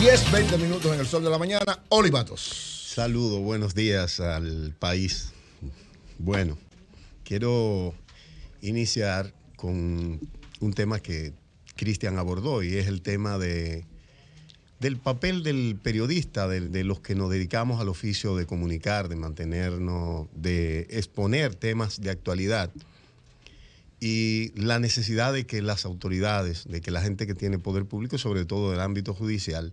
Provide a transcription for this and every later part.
10, 20 minutos en el sol de la mañana. Olivatos. Saludo, buenos días al país. Bueno, quiero iniciar con un tema que Cristian abordó y es el tema de, del papel del periodista, de, los que nos dedicamos al oficio de comunicar, de mantenernos, de exponer temas de actualidad y la necesidad de que las autoridades, de que la gente que tiene poder público, sobre todo del ámbito judicial,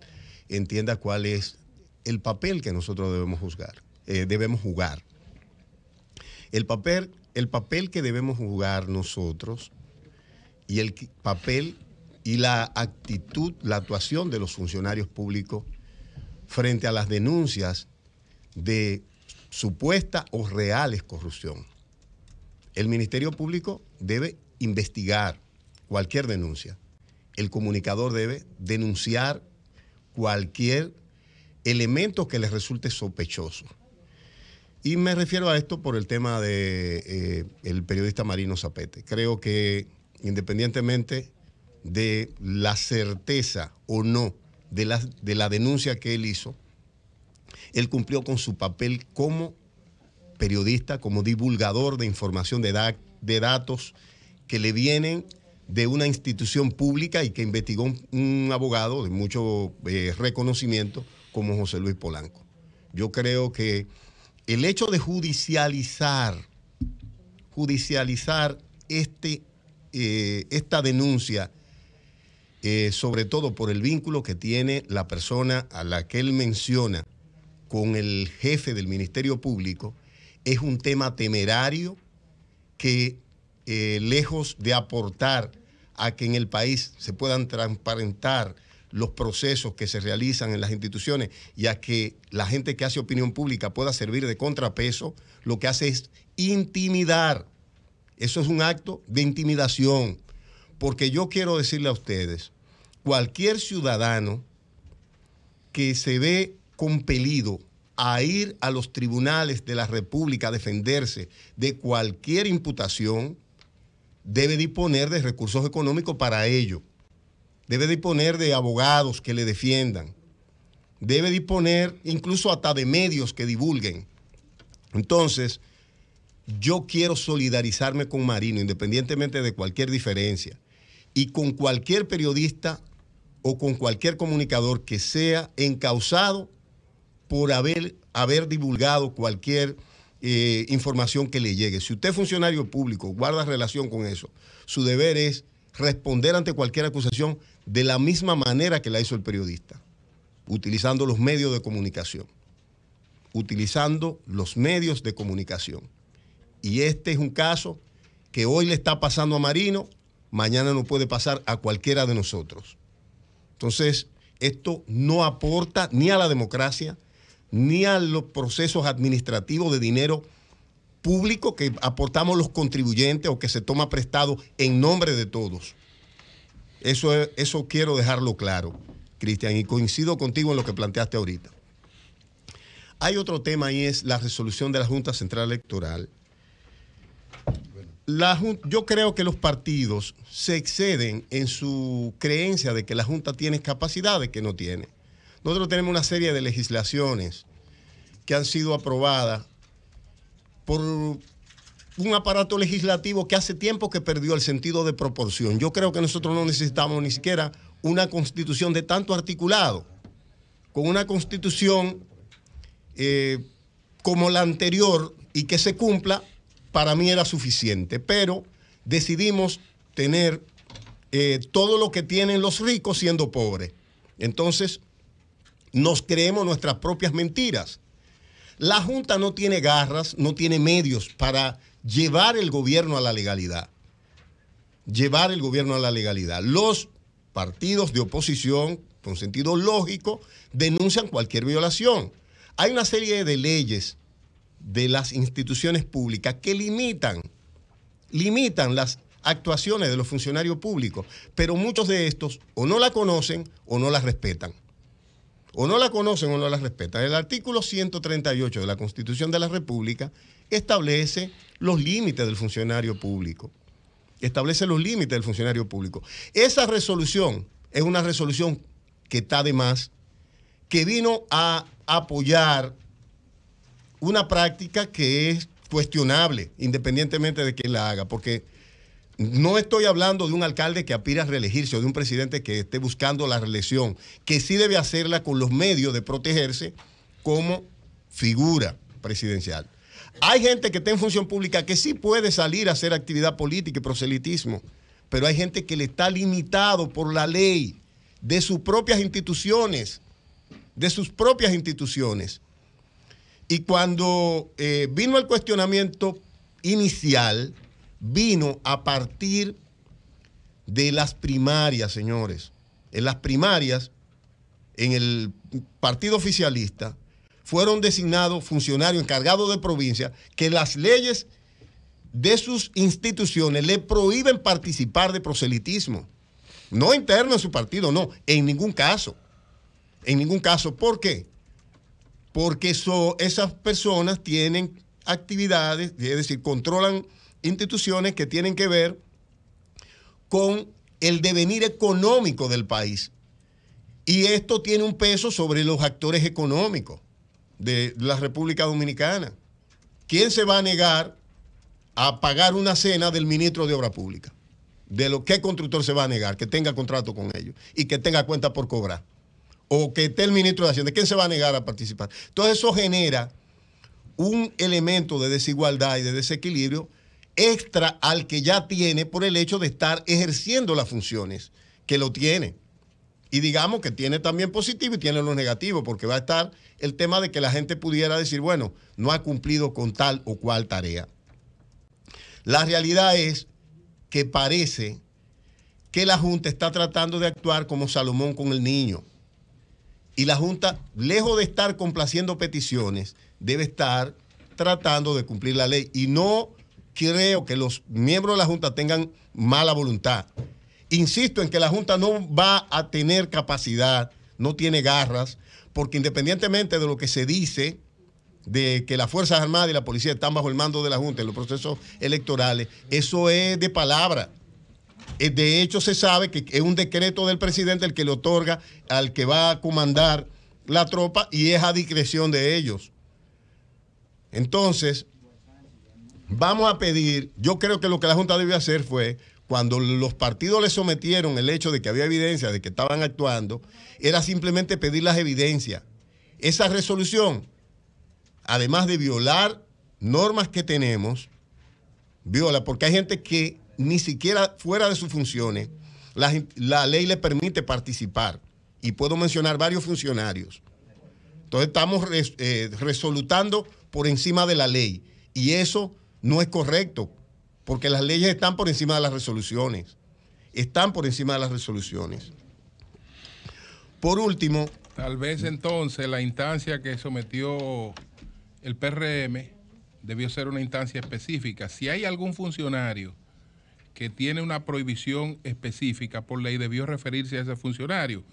entienda cuál es el papel que nosotros debemos juzgar, eh, debemos jugar. El papel, el papel que debemos jugar nosotros y el papel y la actitud, la actuación de los funcionarios públicos frente a las denuncias de supuesta o reales corrupción. El Ministerio Público debe investigar cualquier denuncia. El comunicador debe denunciar cualquier elemento que les resulte sospechoso. Y me refiero a esto por el tema de eh, periodista Marino Zapete. Creo que independientemente de la certeza o no de la, de la denuncia que él hizo, él cumplió con su papel como periodista, como divulgador de información de, datos que le vienen de una institución pública y que investigó un, abogado de mucho eh, reconocimiento como José Luis Polanco. Yo creo que el hecho de judicializar, judicializar este, eh, esta denuncia, eh, sobre todo por el vínculo que tiene la persona a la que él menciona con el jefe del Ministerio Público, es un tema temerario que eh, lejos de aportar a que en el país se puedan transparentar los procesos que se realizan en las instituciones y a que la gente que hace opinión pública pueda servir de contrapeso, lo que hace es intimidar. Eso es un acto de intimidación. Porque yo quiero decirle a ustedes, cualquier ciudadano que se ve compelido a ir a los tribunales de la República a defenderse de cualquier imputación, debe disponer de recursos económicos para ello. Debe disponer de abogados que le defiendan. Debe disponer incluso hasta de medios que divulguen. Entonces, yo quiero solidarizarme con Marino, independientemente de cualquier diferencia, y con cualquier periodista o con cualquier comunicador que sea encausado por haber, haber divulgado cualquier eh, información que le llegue. Si usted es funcionario público, guarda relación con eso, su deber es responder ante cualquier acusación de la misma manera que la hizo el periodista, utilizando los medios de comunicación, utilizando los medios de comunicación. Y este es un caso que hoy le está pasando a Marino, mañana no puede pasar a cualquiera de nosotros. Entonces, esto no aporta ni a la democracia, ni a los procesos administrativos de dinero público que aportamos los contribuyentes o que se toma prestado en nombre de todos. Eso, eso quiero dejarlo claro, Cristian, y coincido contigo en lo que planteaste ahorita. Hay otro tema y es la resolución de la Junta Central Electoral. yo creo que los partidos se exceden en su creencia de que la Junta tiene capacidades que no tiene. Nosotros tenemos una serie de legislaciones que han sido aprobadas por un aparato legislativo que hace tiempo que perdió el sentido de proporción. Yo creo que nosotros no necesitamos ni siquiera una constitución de tanto articulado, con una constitución eh, como la anterior y que se cumpla, para mí era suficiente. Pero decidimos tener eh, todo lo que tienen los ricos siendo pobres. Entonces, nos creemos nuestras propias mentiras. La Junta no tiene garras, no tiene medios para llevar el gobierno a la legalidad. Llevar el gobierno a la legalidad. Los partidos de oposición, con sentido lógico, denuncian cualquier violación. Hay una serie de leyes de las instituciones públicas que limitan, limitan las actuaciones de los funcionarios públicos, pero muchos de estos o no la conocen o no la respetan o no la conocen o no la respetan. El artículo 138 de la Constitución de la República establece los límites del funcionario público. Establece los límites del funcionario público. Esa resolución es una resolución que está de más, que vino a apoyar una práctica que es cuestionable, independientemente de quién la haga, porque no estoy hablando de un alcalde que aspira a reelegirse o de un presidente que esté buscando la reelección, que sí debe hacerla con los medios de protegerse como figura presidencial. Hay gente que está en función pública que sí puede salir a hacer actividad política y proselitismo, pero hay gente que le está limitado por la ley de sus propias instituciones, de sus propias instituciones. Y cuando eh, vino el cuestionamiento inicial, vino a partir de las primarias, señores. En las primarias, en el partido oficialista, fueron designados funcionarios encargados de provincia que las leyes de sus instituciones le prohíben participar de proselitismo. No interno en su partido, no, en ningún caso. En ningún caso. ¿Por qué? Porque esas personas tienen actividades, es decir, controlan instituciones que tienen que ver con el devenir económico del país. Y esto tiene un peso sobre los actores económicos de la República Dominicana. ¿Quién se va a negar a pagar una cena del ministro de Obra Pública? ¿De lo qué constructor se va a negar que tenga contrato con ellos y que tenga cuenta por cobrar? O que esté el ministro de Hacienda. ¿Quién se va a negar a participar? Todo eso genera un elemento de desigualdad y de desequilibrio extra al que ya tiene por el hecho de estar ejerciendo las funciones que lo tiene. Y digamos que tiene también positivo y tiene los negativo porque va a estar el tema de que la gente pudiera decir, bueno, no ha cumplido con tal o cual tarea. La realidad es que parece que la Junta está tratando de actuar como Salomón con el niño. Y la Junta, lejos de estar complaciendo peticiones, debe estar tratando de cumplir la ley y no creo que los miembros de la Junta tengan mala voluntad. Insisto en que la Junta no va a tener capacidad, no tiene garras, porque independientemente de lo que se dice, de que las Fuerzas Armadas y la policía están bajo el mando de la Junta en los procesos electorales, eso es de palabra. Eh, de hecho, se sabe que es un decreto del presidente el que le otorga al que va a comandar la tropa y es a discreción de ellos. Entonces, Vamos a pedir, yo creo que lo que la Junta debió hacer fue, cuando los partidos le sometieron el hecho de que había evidencia de que estaban actuando, era simplemente pedir las evidencias. Esa resolución, además de violar normas que tenemos, viola, porque hay gente que ni siquiera fuera de sus funciones, la, ley le permite participar. Y puedo mencionar varios funcionarios. Entonces estamos eh, resolutando por encima de la ley. Y eso no es correcto, porque las leyes están por encima de las resoluciones. Están por encima de las resoluciones. Por último... Tal vez entonces la instancia que sometió el PRM debió ser una instancia específica. Si hay algún funcionario que tiene una prohibición específica por ley, debió referirse a ese funcionario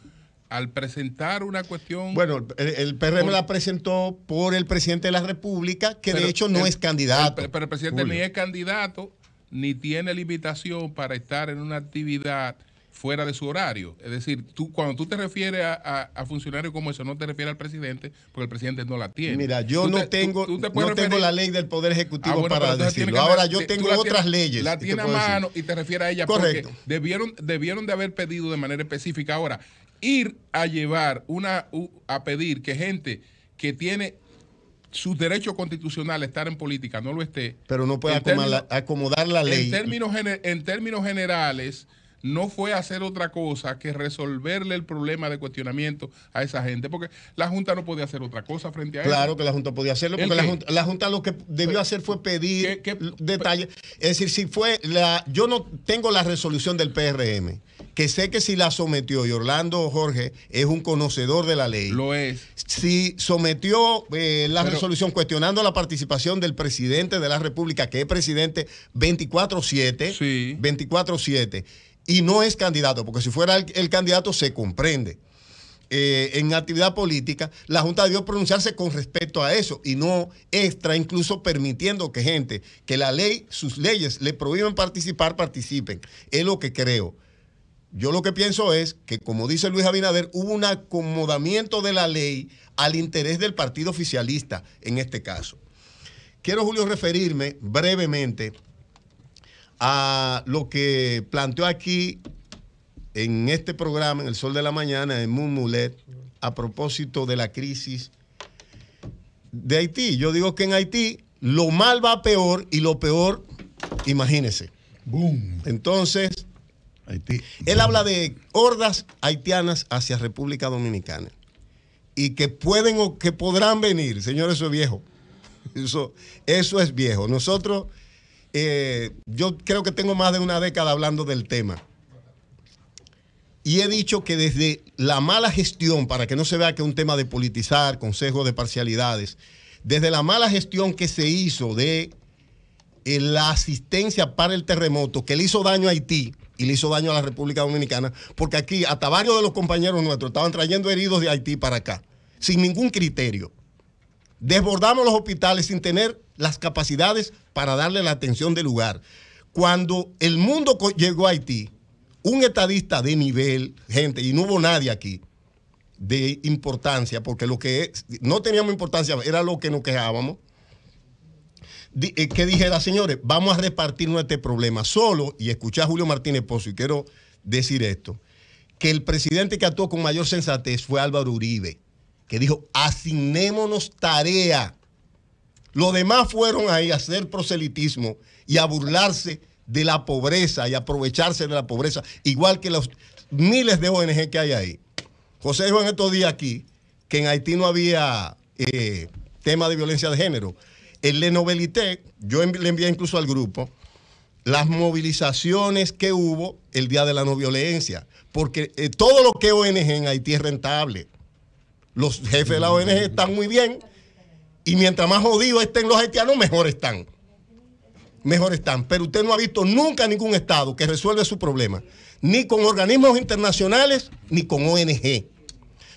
al presentar una cuestión. Bueno, el, PRM la presentó por el presidente de la República, que de hecho no es candidato. pero el presidente ni es candidato, ni tiene limitación para estar en una actividad fuera de su horario. Es decir, tú, cuando tú te refieres a, funcionarios como eso, no te refieres al presidente, porque el presidente no la tiene. Mira, yo no, tengo, tengo la ley del Poder Ejecutivo ah, para decirlo. Ahora yo tengo otras leyes. La tiene a mano y te refiere a ella. Correcto. Porque debieron, debieron de haber pedido de manera específica. Ahora, ir a llevar una a pedir que gente que tiene sus derechos constitucionales estar en política no lo esté. Pero no puede acomodar, la, ley. En términos, en términos generales, no fue hacer otra cosa que resolverle el problema de cuestionamiento a esa gente, porque la Junta no podía hacer otra cosa frente a él. Claro que la Junta podía hacerlo, porque la junta, lo que debió hacer fue pedir detalles. Es decir, si fue la. Yo no tengo la resolución del PRM, que sé que si la sometió, y Orlando Jorge es un conocedor de la ley. Lo es. Si sometió eh, la resolución cuestionando la participación del presidente de la República, que es presidente 24-7, 24-7 y no es candidato, porque si fuera el, candidato se comprende. Eh, en actividad política, la Junta debió pronunciarse con respecto a eso y no extra, incluso permitiendo que gente que la ley, sus leyes le prohíben participar, participen. Es lo que creo. Yo lo que pienso es que, como dice Luis Abinader, hubo un acomodamiento de la ley al interés del partido oficialista en este caso. Quiero, Julio, referirme brevemente a lo que planteó aquí en este programa, en El Sol de la Mañana, en Moon Mulet, a propósito de la crisis de Haití. Yo digo que en Haití lo mal va peor y lo peor, imagínese. Boom. Entonces, él habla de hordas haitianas hacia República Dominicana y que pueden o que podrán venir. Señores, eso es viejo. Eso, eso es viejo. Nosotros eh, yo creo que tengo más de una década hablando del tema. Y he dicho que desde la mala gestión, para que no se vea que es un tema de politizar, consejo de parcialidades, desde la mala gestión que se hizo de eh, la asistencia para el terremoto, que le hizo daño a Haití y le hizo daño a la República Dominicana, porque aquí hasta varios de los compañeros nuestros estaban trayendo heridos de Haití para acá, sin ningún criterio. Desbordamos los hospitales sin tener las capacidades para darle la atención del lugar. Cuando el mundo llegó a Haití, un estadista de nivel, gente, y no hubo nadie aquí de importancia, porque lo que no teníamos importancia era lo que nos quejábamos, eh, que dijera, señores, vamos a repartir este problema solo, y escuché a Julio Martínez Pozo, y quiero decir esto, que el presidente que actuó con mayor sensatez fue Álvaro Uribe, que dijo, asignémonos tarea los demás fueron ahí a hacer proselitismo y a burlarse de la pobreza y aprovecharse de la pobreza, igual que los miles de ONG que hay ahí. José dijo en estos días aquí que en Haití no había eh, tema de violencia de género. En Le Novelité, yo le envié incluso al grupo, las movilizaciones que hubo el día de la no violencia, porque eh, todo lo que ONG en Haití es rentable. Los jefes de la ONG están muy bien y mientras más jodidos estén los haitianos, mejor están. Mejor están. Pero usted no ha visto nunca ningún Estado que resuelva su problema, ni con organismos internacionales, ni con ONG.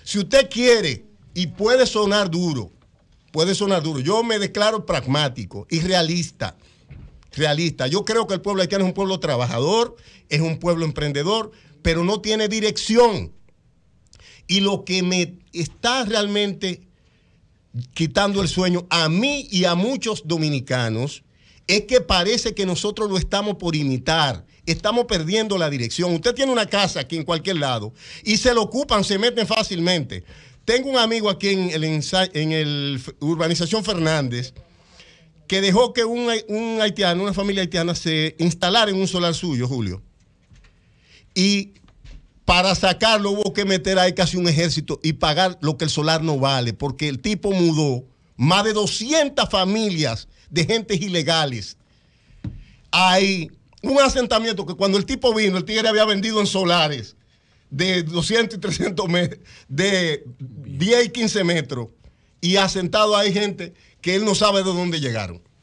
Si usted quiere, y puede sonar duro, puede sonar duro, yo me declaro pragmático y realista realista. Yo creo que el pueblo haitiano es un pueblo trabajador, es un pueblo emprendedor, pero no tiene dirección. Y lo que me está realmente quitando el sueño a mí y a muchos dominicanos es que parece que nosotros lo estamos por imitar. Estamos perdiendo la dirección. Usted tiene una casa aquí en cualquier lado y se lo ocupan, se meten fácilmente. Tengo un amigo aquí en el, en el urbanización Fernández que dejó que un, un haitiano, una familia haitiana, se instalara en un solar suyo, Julio. Y para sacarlo hubo que meter ahí casi un ejército y pagar lo que el solar no vale, porque el tipo mudó más de 200 familias de gentes ilegales. Hay un asentamiento que cuando el tipo vino, el tigre había vendido en solares de 200 y 300 metros, de 10 y 15 metros, y asentado hay gente que él no sabe de dónde llegaron.